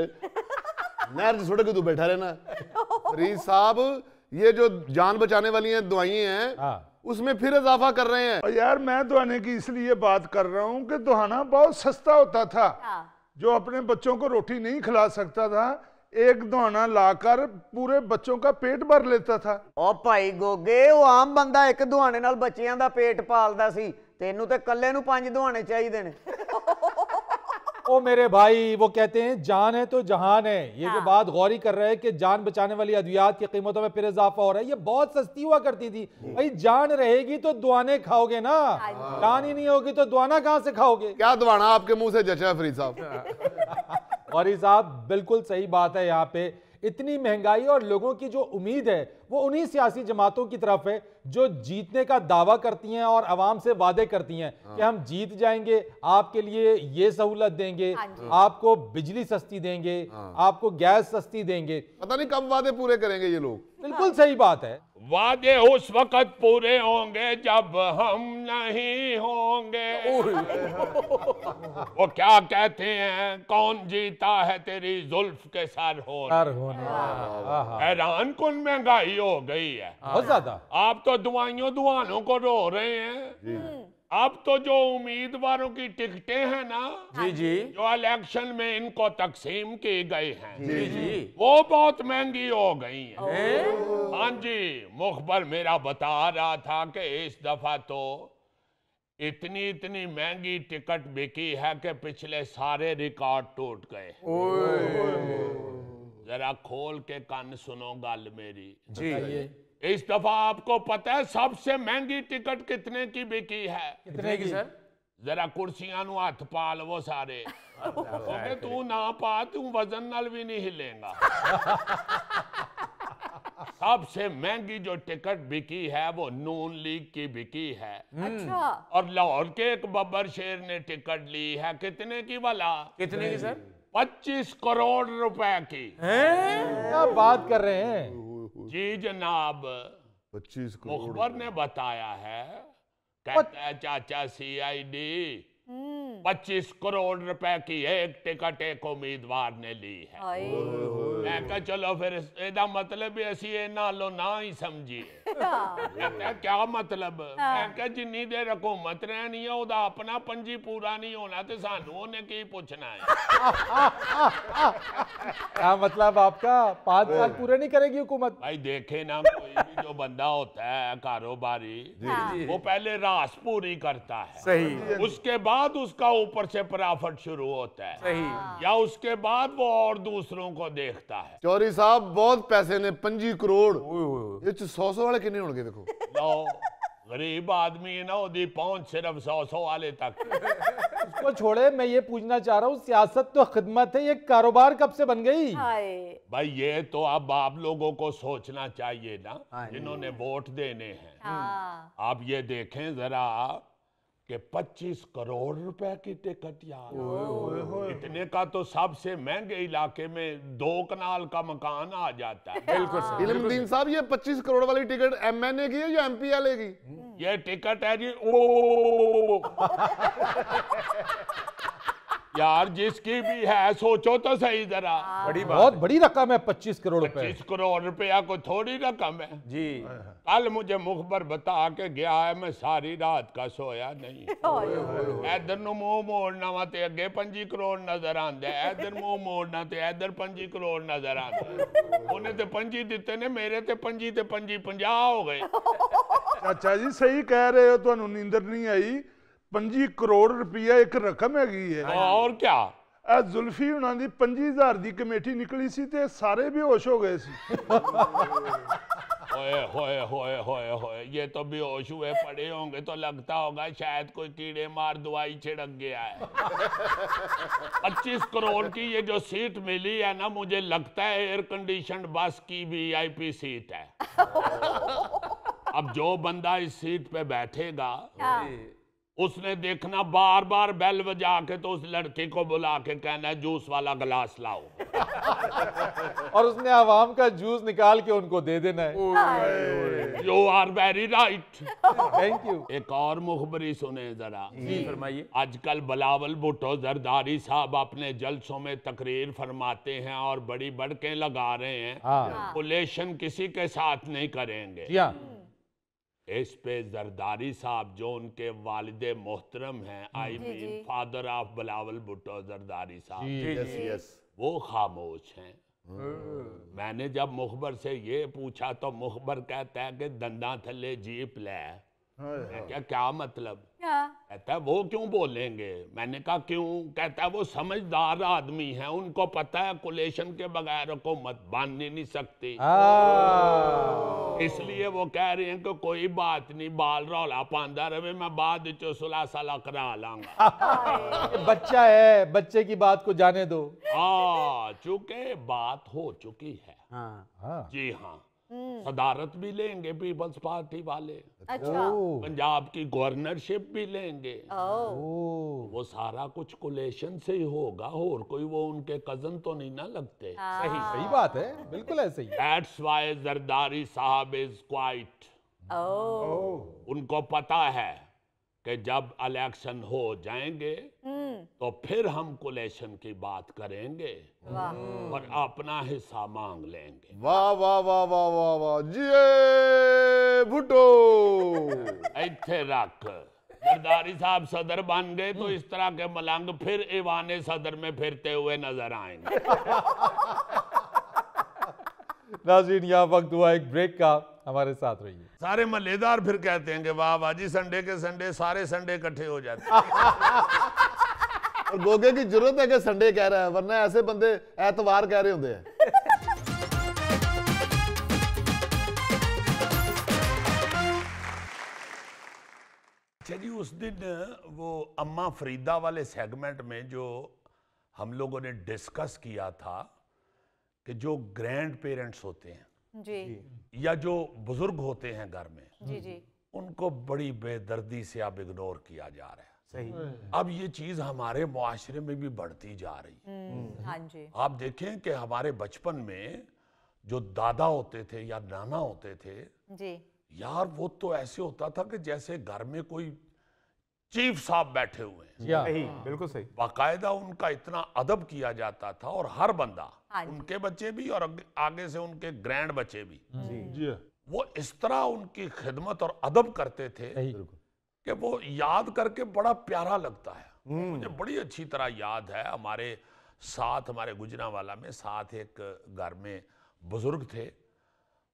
नहर छोड़ के तू बैठा रहना रीज साहब ये जो जान बचाने वाली हैं दवाइयाँ हैं हाँ। उसमें फिर इजाफा कर रहे हैं यार मैं दुहाने की इसलिए बात कर रहा हूँ कि दुहाना बहुत सस्ता होता था हाँ। जो अपने बच्चों को रोटी नहीं खिला सकता था एक दुहाना लाकर पूरे बच्चों का पेट भर लेता था ओ भाई गोगे वो आम बंदा एक दुहाने ਨਾਲ ਬੱਚਿਆਂ ਦਾ ਪੇਟ ਪਾਲਦਾ ਸੀ ਤੈਨੂੰ ਤੇ ਕੱਲੇ ਨੂੰ ਪੰਜ ਦੁਹਾਣੇ ਚਾਹੀਦੇ ਨੇ ओ मेरे भाई वो कहते हैं जान है तो जहान है ये हाँ। जो बात गौरी कर रहे हैं कि जान बचाने वाली अद्वियात की कीमतों में फिर इजाफा हो रहा है ये बहुत सस्ती हुआ करती थी भाई जान रहेगी तो दुआने खाओगे ना हाँ। जान ही नहीं होगी तो दुआना कहाँ से खाओगे क्या दुआना आपके मुंह से जचा फरीद साहब गौरी साहब बिल्कुल सही बात है यहाँ पे इतनी महंगाई और लोगों की जो उम्मीद है वो उन्हीं सियासी जमातों की तरफ है जो जीतने का दावा करती हैं और आवाम से वादे करती हैं हाँ। कि हम जीत जाएंगे आपके लिए ये सहूलत देंगे हाँ। आपको बिजली सस्ती देंगे हाँ। आपको गैस सस्ती देंगे पता नहीं कब वादे पूरे करेंगे ये लोग बिल्कुल सही बात है वादे उस वक्त पूरे होंगे जब हम नहीं होंगे वो क्या कहते हैं कौन जीता है तेरी जुल्फ के सर होने हैरान कुल महंगाई हो गई है बहुत ज्यादा आप तो दुआइयों दुआनों को रो रहे हैं अब तो जो उम्मीदवारों की टिकटें हैं ना जी जी जो इलेक्शन में इनको तकसीम की गई हैं जी जी वो बहुत महंगी हो गई हैं हाँ जी मुखबर मेरा बता रहा था कि इस दफा तो इतनी इतनी महंगी टिकट बिकी है कि पिछले सारे रिकॉर्ड टूट गए जरा खोल के कान सुनो गल मेरी जी इस दफा आपको पता है सबसे महंगी टिकट कितने की बिकी है कितने की सर जरा कुर्सियां नु हाथ पा लो सारे ओके तू ना पा तू वजन नाल भी नहीं हिलेगा सबसे महंगी जो टिकट बिकी है वो नून लीग की बिकी है हम्म। अच्छा और लाहौर के एक बब्बर शेर ने टिकट ली है कितने की वाला कितने की सर पच्चीस करोड़ रुपए की क्या बात कर रहे हैं जी जनाब पच्चीस मुखबर ने बताया है कहता है चाचा डी हम्म। पच्चीस करोड़ रुपए की एक टिकट एक उम्मीदवार ने ली है मैं कहा चलो फिर एदा मतलब असी नालो ना ही समझिए हाँ। क्या मतलब हाँ। मैं कहा जिनी देर हुकूमत रहनी है ओदा अपना पंजी पूरा नहीं होना तो सानू उन्हें की पूछना है क्या मतलब आपका पांच साल पूरे नहीं करेगी हुकूमत भाई देखे ना कोई भी जो बंदा होता है कारोबारी वो पहले रास पूरी करता है सही उसके बाद उसका ऊपर से प्रॉफिट शुरू होता है सही या उसके बाद वो और दूसरों को देखता ਦਿੱਤਾ ਹੈ ਚੌਰੀ ਸਾਹਿਬ ਬਹੁਤ ਪੈਸੇ ਨੇ 25 ਕਰੋੜ ਇਹ ਚ 100 100 ਵਾਲੇ ਕਿੰਨੇ ਹੋਣਗੇ ਦੇਖੋ ਲਓ गरीब आदमी है ना उदी पहुंच सिर्फ सौ सौ वाले तक उसको छोड़े मैं ये पूछना चाह रहा हूँ सियासत तो खिदमत है ये कारोबार कब से बन गई भाई ये तो अब आप लोगों को सोचना चाहिए ना जिन्होंने वोट देने हैं हाँ। आप ये देखें जरा कि 25 करोड़ रुपए की टिकट यार इतने का तो सबसे महंगे इलाके में दो कनाल का मकान आ जाता है बिल्कुल साहब ये 25 करोड़ वाली टिकट एमएनए की है या एमपी वाले की ये टिकट है जी ओ यार जिसकी भी है सोचो तो सही जरा बड़ी बात बहुत बड़ी रकम है पच्चीस करोड़ पच्चीस करोड़ रुपया को थोड़ी रकम है जी कल मुझे मुखबर बता के गया है मैं सारी रात का सोया नहीं इधर मुंह मोड़ना वा ते अगे पंजी करोड़ नजर आंदे इधर मुंह मोड़ना ते इधर पंजी करोड़ नजर आंदे उन्हें ते पंजी दिते ने मेरे ते पंजी ते पंजी पंजा हो गए अच्छा जी सही कह रहे हो तो ਨੀਂਦਰ नहीं आई 25 करोड़ रुपया एक रकम ਹੈਗੀ ਹੈ ਹੋਰ ਕੀ ਇਹ ਜ਼ੁਲਫੀ पंजी हजार की कमेटी निकली सी ते सारे भी होश हो गए ਸੀ होए होए होए होए होए ये तो भी होश हुए पड़े होंगे तो लगता होगा शायद कोई कीड़े मार दवाई छिड़क गया है पच्चीस करोड़ की ये जो सीट मिली है ना मुझे लगता है एयर कंडीशन बस की भी वीआईपी सीट है अब जो बंदा इस सीट पे बैठेगा हाँ। उसने देखना बार बार बैल बजा के तो उस लड़की को बुला के कहना जूस वाला गिलास लाओ और उसने आवाम का जूस निकाल के उनको दे देना है you are very right thank you एक और मुखबरी सुने जरा फरमाइए आजकल बलावल भुट्टो जरदारी साहब अपने जलसों में तकरीर फरमाते हैं और बड़ी बड़के लगा रहे हैं पुलेशन हाँ। किसी के साथ नहीं करेंगे इस पे जरदारी साहब जो उनके वालिद मोहतरम हैं I mean father of Bilawal Bhutto Zardari साहब वो खामोश हैं हाँ। मैंने जब मुखबर से ये पूछा तो मुखबर कहता है कि दंदा थले जीप ले हाँ, हाँ। क्या क्या मतलब कहता है वो क्यों बोलेंगे मैंने कहा क्यों कहता है वो समझदार आदमी है उनको पता है कुलेशन के बगैर मत बांध नहीं सकती हाँ। इसलिए वो कह रहे हैं कि कोई बात नहीं बाल रौला पांदा रवे मैं बाद चो सुला सला करा लाऊंगा बच्चा है बच्चे की बात को जाने दो हाँ चूंकि बात हो चुकी है हाँ, हाँ। जी हाँ हम्म। सदारत भी लेंगे पीपल्स पार्टी वाले अच्छा पंजाब की गवर्नरशिप भी लेंगे ओ। वो सारा कुछ कुलेशन से ही होगा और कोई वो उनके कजन तो नहीं ना लगते हाँ। सही सही बात है बिल्कुल ऐसे ही दैट्स व्हाई जरदारी साहब इज क्वाइट उनको पता है कि जब इलेक्शन हो जाएंगे हम्म। तो फिर हम कुलेशन की बात करेंगे और अपना हिस्सा मांग लेंगे वाह वाह वाह वाह वाह वाह जी भुटो इथे रख सरदारी साहब सदर बन गए तो इस तरह के मलंग फिर इवाने सदर में फिरते हुए नजर आएंगे नाजीन यहाँ वक्त हुआ एक ब्रेक का हमारे साथ रहिए सारे मल्लेदार फिर कहते हैं कि वाह बाजी संडे के संडे सारे संडे इकट्ठे हो जाते हैं और गोगे की जरूरत है कि संडे कह रहा है वरना ऐसे बंदे एतवार कह रहे होंगे चलिए उस दिन वो अम्मा फरीदा वाले सेगमेंट में जो हम लोगों ने डिस्कस किया था कि जो ग्रैंड पेरेंट्स होते हैं जी या जो बुजुर्ग होते हैं घर में जी जी उनको बड़ी बेदर्दी से अब इग्नोर किया जा रहा है सही अब ये चीज हमारे मुआशरे में भी बढ़ती जा रही है हम्म, हम्म। हाँ जी आप देखें कि हमारे बचपन में जो दादा होते थे या नाना होते थे जी यार वो तो ऐसे होता था कि जैसे घर में कोई चीफ साहब बैठे हुए हैं हाँ। बिल्कुल सही बाकायदा उनका इतना अदब किया जाता था और हर बंदा हाँ उनके बच्चे भी और आगे से उनके ग्रैंड बच्चे भी हाँ। जी वो इस तरह उनकी खिदमत और अदब करते थे कि वो याद करके बड़ा प्यारा लगता है हम्म। मुझे बड़ी अच्छी तरह याद है हमारे साथ हमारे गुजरा वाला में साथ एक घर में बुजुर्ग थे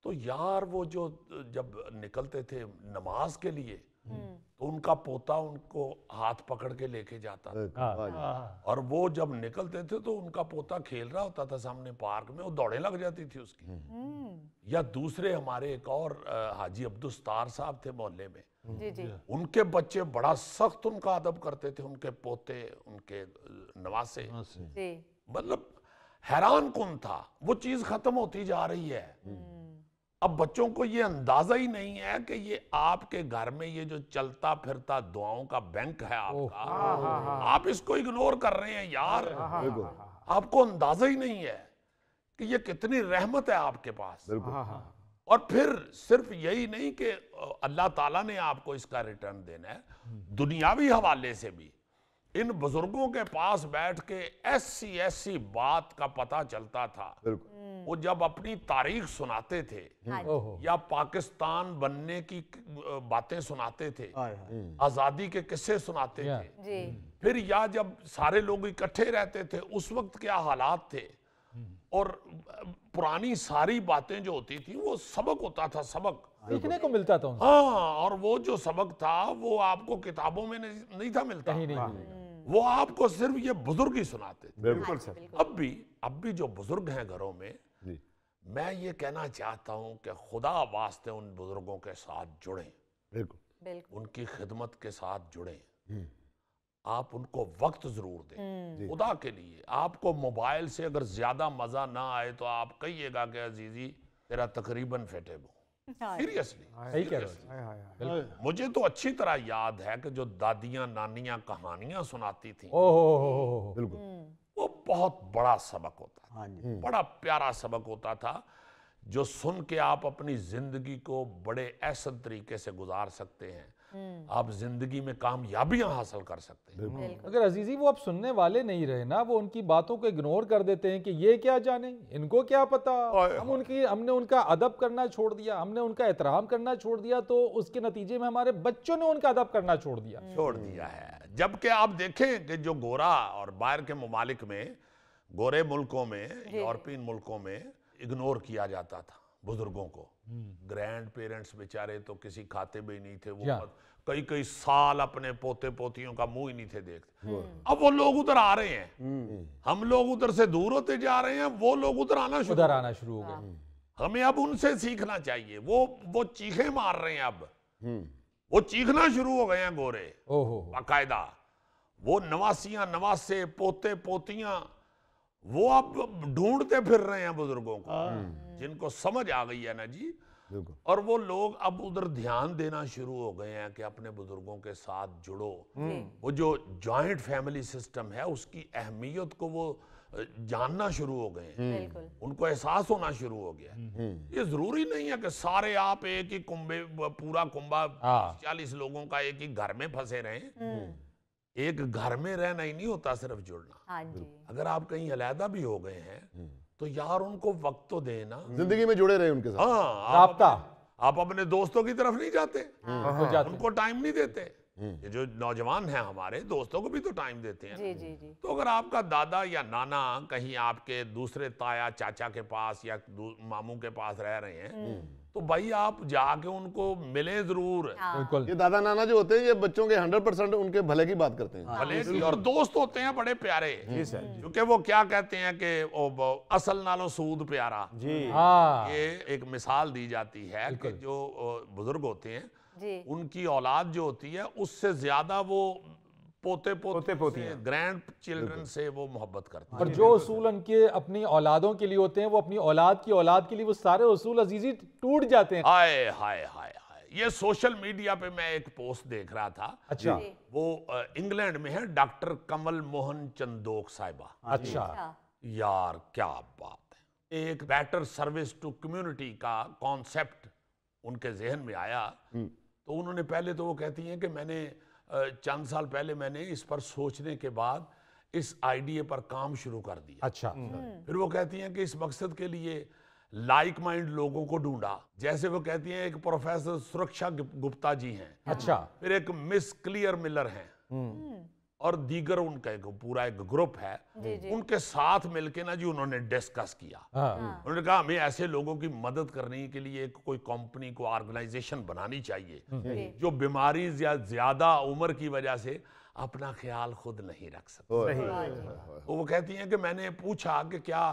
तो यार वो जो जब निकलते थे नमाज के लिए हम्म। हम्म। तो उनका पोता उनको हाथ पकड़ के लेके जाता था हाँ। हाँ, हाँ। और वो जब निकलते थे तो उनका पोता खेल रहा होता था सामने पार्क में वो दौड़े लग जाती थी उसकी हम्म। या दूसरे हमारे एक और हाजी अब्दुस्तार साहब थे मोहल्ले में जी जी। उनके बच्चे बड़ा सख्त उनका अदब करते थे उनके पोते उनके नवासे मतलब हैरान कौन था वो चीज खत्म होती जा रही है अब बच्चों को ये अंदाजा ही नहीं है कि ये आपके घर में ये जो चलता फिरता दुआओं का बैंक है आपका हा, हा, हा, आप इसको इग्नोर कर रहे हैं यार हाँ, हाँ, हाँ, आपको अंदाजा ही नहीं है कि ये कितनी रहमत है आपके पास और फिर सिर्फ यही नहीं कि अल्लाह ताला ने आपको इसका रिटर्न देना है हम्म। दुनियावी हवाले से भी इन बुजुर्गों के पास बैठ के ऐसी ऐसी बात का पता चलता था वो जब अपनी तारीख सुनाते थे हाँ या पाकिस्तान बनने की बातें सुनाते थे हाँ, हाँ। हम्म। आजादी के किस्से सुनाते थे हम्म। फिर या जब सारे लोग इकट्ठे रहते थे उस वक्त क्या हालात थे हम्म। और पुरानी सारी बातें जो होती थी वो सबक होता था सबक सीखने को मिलता था हाँ और वो जो सबक था वो आपको किताबों में नहीं था मिलता नहीं, नहीं, नहीं, नहीं। वो आपको सिर्फ ये बुजुर्ग ही सुनाते थे बिल्कुल हाँ, सर अब भी अब भी जो बुजुर्ग हैं घरों में मैं ये कहना चाहता हूँ कि खुदा वास्ते उन बुजुर्गों के साथ जुड़े बिल्कुल उनकी खिदमत के साथ जुड़े हम्म। आप उनको वक्त जरूर दें हम्म। खुदा के लिए आपको मोबाइल से अगर ज्यादा मजा ना आए तो आप कहिएगा कि अजीजी तेरा तकरीबन फेटेबो सीरियसली सही मुझे तो अच्छी तरह याद है कि जो दादियां नानियां कहानियां सुनाती थी बिल्कुल हम्म। वो बहुत बड़ा सबक होता था हाँ हम्म। बड़ा प्यारा सबक होता था जो सुन के आप अपनी जिंदगी को बड़े ऐसा तरीके से गुजार सकते हैं हम्म। आप जिंदगी में कामयाबियां हासिल कर सकते हैं अगर अजीजी वो आप सुनने वाले नहीं रहे ना वो उनकी बातों को इग्नोर कर देते हैं कि ये क्या जाने इनको क्या पता हम हाँ। उनकी हमने उनका अदब करना छोड़ दिया हमने उनका एहतराम करना छोड़ दिया तो उसके नतीजे में हमारे बच्चों ने उनका अदब करना छोड़ दिया हम्म। छोड़ दिया है जबकि आप देखें कि जो गोरा और बाहर के ममालिक में गोरे मुल्कों में यूरोपियन मुल्कों में इग्नोर किया जाता था बुजुर्गों को ग्रैंड हम्म। पेरेंट्स बेचारे तो किसी खाते में ही नहीं थे वो कई कई साल अपने पोते पोतियों का मुंह ही नहीं थे देखते हम्म। अब वो लोग उधर आ रहे हैं हम्म। हम लोग उधर से दूर होते जा रहे हैं वो लोग उधर आना शुरू उधर आना शुरू हो गए हाँ। हमें अब उनसे सीखना चाहिए वो वो चीखे मार रहे हैं अब वो चीखना शुरू हो गए हैं गोरे बाकायदा वो नवासियां नवासे पोते पोतियां वो अब ढूंढते फिर रहे हैं बुजुर्गों को हाँ। हाँ। जिनको समझ आ गई है ना जी और वो लोग अब उधर ध्यान देना शुरू हो गए हैं कि अपने बुजुर्गों के साथ जुड़ो वो जो जॉइंट फैमिली सिस्टम है उसकी अहमियत को वो जानना शुरू हो गए हम्म। उनको एहसास होना शुरू हो गया हम्म। हम्म। ये जरूरी नहीं है कि सारे आप एक ही कुंभे पूरा कुंभा हाँ। चालीस लोगों का एक ही घर में फंसे रहे एक घर में रहना ही नहीं होता सिर्फ जुड़ना हाँ अगर आप कहीं अलहदा भी हो गए हैं तो यार उनको वक्त तो देना जिंदगी में जुड़े रहे उनके साथ हाँ आप, आप अपने दोस्तों की तरफ नहीं जाते हाँ, हाँ। उनको टाइम नहीं देते हम्म। ये जो नौजवान हैं हमारे दोस्तों को भी तो टाइम देते हैं जी, जी, जी। तो अगर आपका दादा या नाना कहीं आपके दूसरे ताया चाचा के पास या मामू के पास रह रहे हैं हम्म। तो भाई आप जाके उनको मिले जरूर हाँ। बिल्कुल ये दादा नाना जो होते हैं ये बच्चों के 100 परसेंट उनके भले की बात करते हैं हाँ। भले की और दोस्त होते हैं बड़े प्यारे क्योंकि वो क्या कहते हैं कि असल नालो सूद प्यारा जी हाँ। ये एक मिसाल दी जाती है कि जो बुजुर्ग होते हैं उनकी औलाद जो होती है उससे ज्यादा वो पोते पोते पोती ग्रैंड चिल्ड्रन से वो मोहब्बत करते हैं पर जो असूल उनके अपनी औलादों के लिए होते हैं वो अपनी औलाद की औलाद के लिए वो सारे असूल अजीजी टूट जाते हैं हाय हाय हाय ये सोशल मीडिया पे मैं एक पोस्ट देख रहा था अच्छा वो इंग्लैंड में है डॉक्टर कमल मोहन चंदोक साहिबा अच्छा, अच्छा। यार क्या बात है एक बेटर सर्विस टू कम्युनिटी का कॉन्सेप्ट उनके जहन में आया हम्म। तो उन्होंने पहले तो वो कहती हैं कि मैंने चंद साल पहले मैंने इस पर सोचने के बाद इस आइडिए पर काम शुरू कर दिया अच्छा हम्म। हम्म। फिर वो कहती हैं कि इस मकसद के लिए लाइक माइंड लोगों को ढूंढा जैसे वो कहती हैं एक प्रोफेसर सुरक्षा गुप्ता जी हैं अच्छा फिर एक मिस क्लियर मिलर हैं हम्म। और दीगर उनका एक पूरा एक ग्रुप है उनके साथ मिलके ना जी उन्होंने डिस्कस किया हाँ। हाँ। उन्होंने कहा हमें ऐसे लोगों की मदद करने के लिए कोई कंपनी को ऑर्गेनाइजेशन बनानी चाहिए हम्म। जो बीमारी या ज्यादा उम्र की वजह से अपना ख्याल खुद नहीं रख सकते हाँ, वो कहती हैं कि मैंने पूछा कि क्या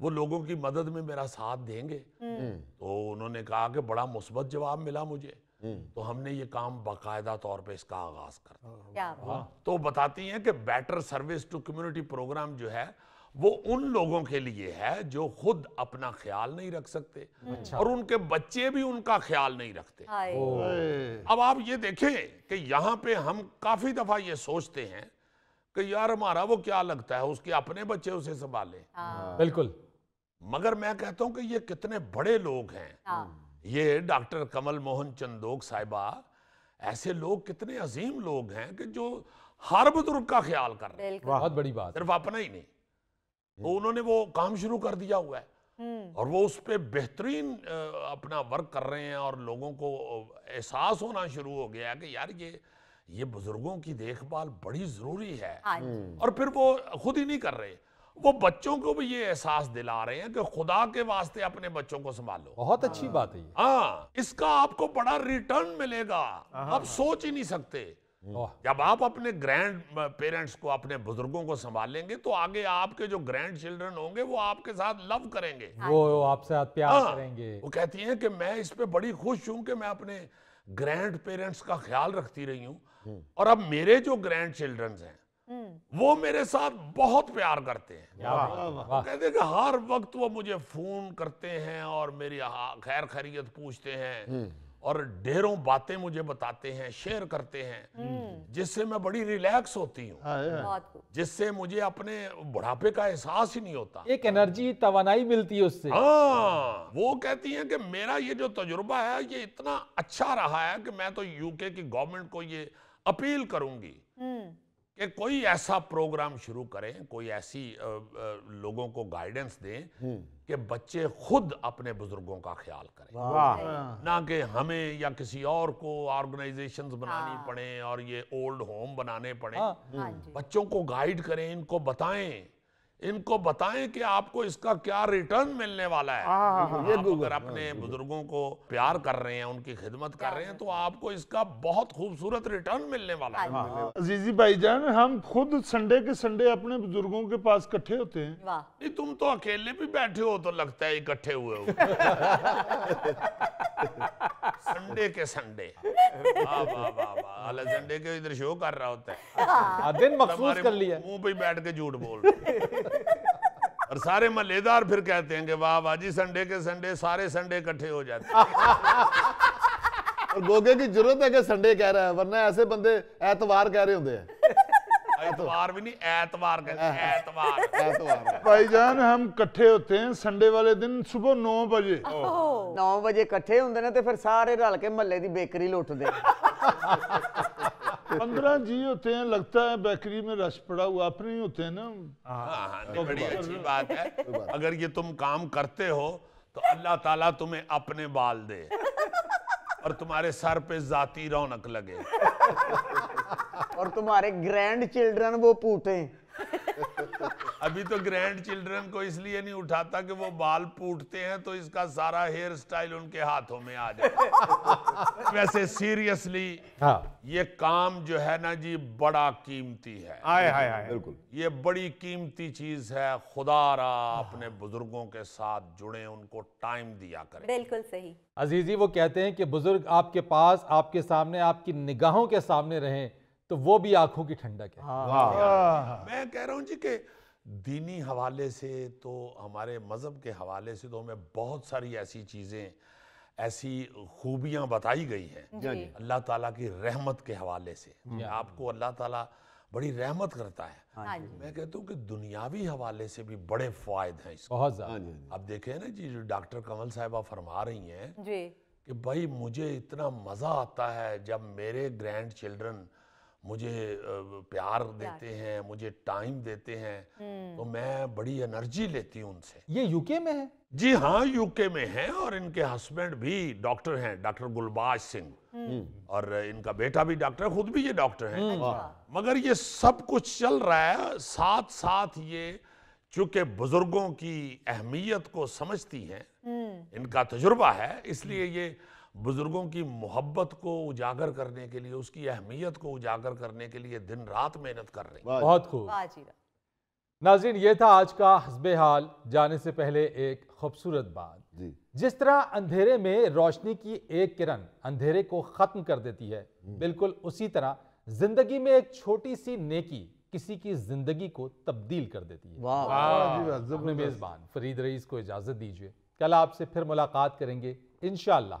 वो लोगों की मदद में मेरा साथ देंगे हम्म। हम्म। तो उन्होंने कहा कि बड़ा मुस्बत जवाब मिला मुझे हम्म। तो हमने ये काम बाकायदा तौर पे इसका आगाज कर हाँ। तो बताती हैं कि better service to community programme जो है वो उन लोगों के लिए है जो खुद अपना ख्याल नहीं रख सकते अच्छा। और उनके बच्चे भी उनका ख्याल नहीं रखते अब आप ये देखें कि यहाँ पे हम काफी दफा ये सोचते हैं कि यार हमारा वो क्या लगता है उसके अपने बच्चे उसे संभाले हाँ। हाँ। बिल्कुल मगर मैं कहता हूँ कि ये कितने बड़े लोग हैं ये डॉक्टर कमल मोहन चंदोक साहिबा ऐसे लोग कितने अजीम लोग हैं कि जो हर बुजुर्ग का ख्याल कर रहे हैं बहुत बड़ी बात सिर्फ अपना ही नहीं वो तो उन्होंने वो काम शुरू कर दिया हुआ है हम्म। और वो उस पर बेहतरीन अपना वर्क कर रहे हैं और लोगों को एहसास होना शुरू हो गया कि यार ये ये बुजुर्गों की देखभाल बड़ी जरूरी है हाँ और फिर वो खुद ही नहीं कर रहे वो बच्चों को भी ये एहसास दिला रहे हैं कि खुदा के वास्ते अपने बच्चों को संभालो बहुत अच्छी बात है हाँ इसका आपको बड़ा रिटर्न मिलेगा हाँ, आप हाँ। सोच ही नहीं सकते जब आप अपने ग्रैंड पेरेंट्स को अपने बुजुर्गों को संभालेंगे तो आगे आपके जो ग्रैंड चिल्ड्रन होंगे वो आपके साथ लव करेंगे वो आपसे प्यार हाँ, करेंगे वो कहती हैं कि मैं इस पे बड़ी खुश हूं कि मैं अपने ग्रैंड पेरेंट्स का ख्याल रखती रही हूँ हम्म। और अब मेरे जो ग्रैंड चिल्ड्रन हैं हम्म। वो मेरे साथ बहुत प्यार करते हैं कहते कि हर वक्त वो मुझे फोन करते हैं और मेरी खैर खैरियत पूछते हैं हम्म। और ढेरों बातें मुझे बताते हैं शेयर करते हैं हम्म। जिससे मैं बड़ी रिलैक्स होती हूँ हाँ, हाँ। हाँ। जिससे मुझे अपने बुढ़ापे का एहसास ही नहीं होता एक एनर्जी तवानाई मिलती है उससे हाँ वो कहती हैं कि मेरा ये जो तजुर्बा है ये इतना अच्छा रहा है कि मैं तो यूके की गवर्नमेंट को ये अपील करूंगी कि कोई ऐसा प्रोग्राम शुरू करें कोई ऐसी आ, आ, लोगों को गाइडेंस दें हम्म। कि बच्चे खुद अपने बुजुर्गों का ख्याल करें ना कि हमें या किसी और को ऑर्गेनाइजेशंस बनानी हाँ। पड़े और ये ओल्ड होम बनाने पड़े हाँ। हाँ बच्चों को गाइड करें इनको बताएं इनको बताएं कि आपको इसका क्या रिटर्न मिलने वाला है हाँ, हाँ, हाँ। ये आप अगर अपने बुजुर्गों को प्यार कर रहे हैं उनकी खिदमत कर रहे हैं तो आपको इसका बहुत खूबसूरत रिटर्न मिलने वाला है अजीजी जान हम खुद संडे के संडे अपने बुजुर्गों के पास इकट्ठे होते हैं नहीं तुम तो अकेले भी बैठे हो तो लगता है इकट्ठे हुए हो संडे के संडे संडे के इधर शो कर रहा होता है दिन मखसूस कर लिया मुंह पे बैठ के झूठ बोल रहे और सारे मल्लेदार फिर कहते हैं कि वाह बाजी संडे के संडे सारे संडे इकट्ठे हो जाते और गोगे की जरूरत है कि संडे कह रहा है वरना ऐसे बंदे एतवार कह रहे होते हैं एतवार भी नहीं एतवार एतवार भाईजान हम इकट्ठे होते हैं संडे वाले दिन सुबह नौ बजे नौ बजे कट्ठे होंगे ना तो फिर सारे रल के महल की बेकरी लुटते पंद्रह जी होते हैं लगता है बेकरी में रश पड़ा हुआ आप नहीं होते हैं ना हाँ, हाँ, हाँ, तो बड़ी अच्छी बात है अगर ये तुम काम करते हो तो अल्लाह ताला तुम्हें अपने बाल दे और तुम्हारे सर पे जाती रौनक लगे और तुम्हारे ग्रैंड चिल्ड्रन वो पूटे अभी तो ग्रैंड चिल्ड्रन को इसलिए नहीं उठाता कि वो बाल पूटते हैं तो इसका सारा हेयर स्टाइल उनके हाथों में आ जाए वैसे सीरियसली हाँ। ये काम जो है ना जी बड़ा कीमती है आए आए आए बिल्कुल ये बड़ी कीमती चीज है खुदा रहा अपने बुजुर्गों के साथ जुड़े उनको टाइम दिया करें बिल्कुल सही अजीजी वो कहते हैं कि बुजुर्ग आपके पास आपके सामने आपकी निगाहों के सामने रहें तो वो भी आंखों की ठंडक है हाँ।, हाँ। मैं कह रहा हूँ जी के दीनी हवाले से तो हमारे मज़हब के हवाले से तो हमें बहुत सारी ऐसी चीज़ें ऐसी खूबियां बताई गई हैं अल्लाह ताला की रहमत के हवाले से आपको अल्लाह ताला बड़ी रहमत करता है हाँ हाँ मैं कहता हूँ कि दुनियावी हवाले से भी बड़े फायदे हैं इसको बहुत ज़्यादा अब देखे ना जी जो डॉक्टर कमल साहिबा फरमा रही हैं कि भाई मुझे इतना मज़ा आता है जब मेरे ग्रैंड चिल्ड्रन मुझे प्यार देते हैं मुझे टाइम देते हैं हम्म। तो मैं बड़ी एनर्जी लेती हूँ उनसे ये यूके में है जी हाँ यूके में है और इनके हस्बैंड भी डॉक्टर हैं डॉक्टर गुलबाज सिंह हम्म। हम्म। और इनका बेटा भी डॉक्टर है खुद भी ये डॉक्टर हैं अच्छा। मगर ये सब कुछ चल रहा है साथ साथ ये चूंकि बुजुर्गों की अहमियत को समझती हैं इनका तजुर्बा है इसलिए ये बुज़ुर्गों की मोहब्बत को उजागर करने के लिए उसकी अहमियत को उजागर करने के लिए दिन रात मेहनत कर रहे हैं बहुत खूब नाजरीन ये था आज का हसब हाल जाने से पहले एक खूबसूरत बात जिस तरह अंधेरे में रोशनी की एक किरण अंधेरे को ख़त्म कर देती है हम्म। बिल्कुल उसी तरह जिंदगी में एक छोटी सी नेकी किसी की जिंदगी को तब्दील कर देती है मेज़बान फरीद रईस को इजाज़त दीजिए कल आपसे फिर मुलाकात करेंगे इनशाला